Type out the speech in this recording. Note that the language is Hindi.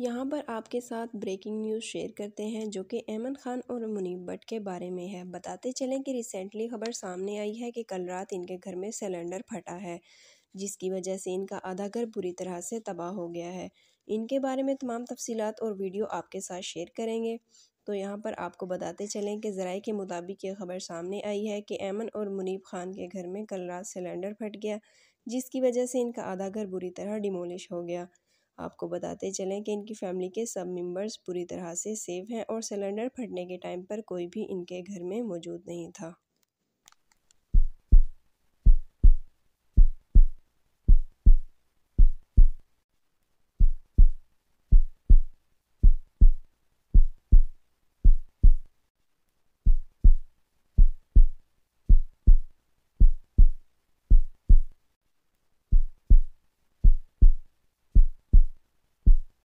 यहाँ पर आपके साथ ब्रेकिंग न्यूज़ शेयर करते हैं जो कि ऐमन खान और मुनीब भट्ट के बारे में है बताते चलें कि रिसेंटली खबर सामने आई है कि कल रात इनके घर में सिलेंडर फटा है जिसकी वजह से इनका आधा घर बुरी तरह से तबाह हो गया है इनके बारे में तमाम तफसीत और वीडियो आपके साथ शेयर करेंगे तो यहाँ पर आपको बताते चलें कि ज़राए के मुताबिक ये खबर सामने आई है कि ऐमन और मुनीब खान के घर में कल रात सिलेंडर फट गया जिसकी वजह से इनका आधा घर बुरी तरह डिमोलिश हो गया आपको बताते चलें कि इनकी फैमिली के सब मेंबर्स पूरी तरह से सेफ हैं और सिलेंडर फटने के टाइम पर कोई भी इनके घर में मौजूद नहीं था